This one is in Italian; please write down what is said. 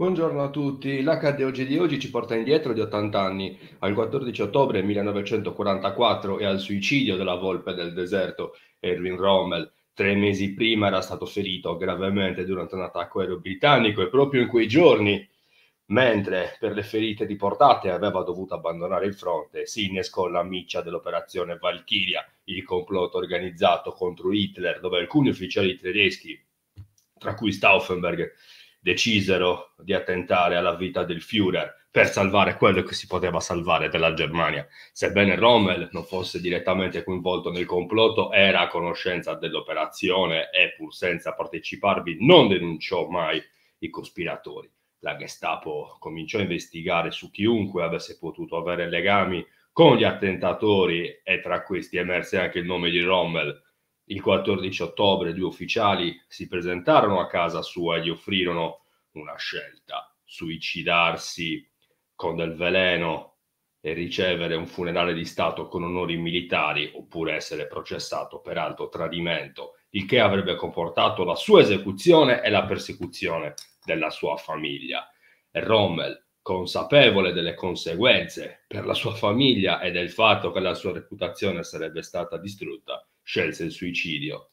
Buongiorno a tutti. oggi di oggi ci porta indietro di 80 anni, al 14 ottobre 1944 e al suicidio della volpe del deserto, Erwin Rommel. Tre mesi prima era stato ferito gravemente durante un attacco aereo britannico e proprio in quei giorni, mentre per le ferite riportate aveva dovuto abbandonare il fronte, si innescò la miccia dell'operazione Valkyria, il complotto organizzato contro Hitler, dove alcuni ufficiali tedeschi, tra cui Stauffenberg, decisero di attentare alla vita del Führer per salvare quello che si poteva salvare della Germania. Sebbene Rommel non fosse direttamente coinvolto nel complotto, era a conoscenza dell'operazione e pur senza parteciparvi non denunciò mai i cospiratori. La Gestapo cominciò a investigare su chiunque avesse potuto avere legami con gli attentatori e tra questi emerse anche il nome di Rommel il 14 ottobre due ufficiali si presentarono a casa sua e gli offrirono una scelta, suicidarsi con del veleno e ricevere un funerale di Stato con onori militari oppure essere processato per alto tradimento, il che avrebbe comportato la sua esecuzione e la persecuzione della sua famiglia. E Rommel, consapevole delle conseguenze per la sua famiglia e del fatto che la sua reputazione sarebbe stata distrutta, scelse il suicidio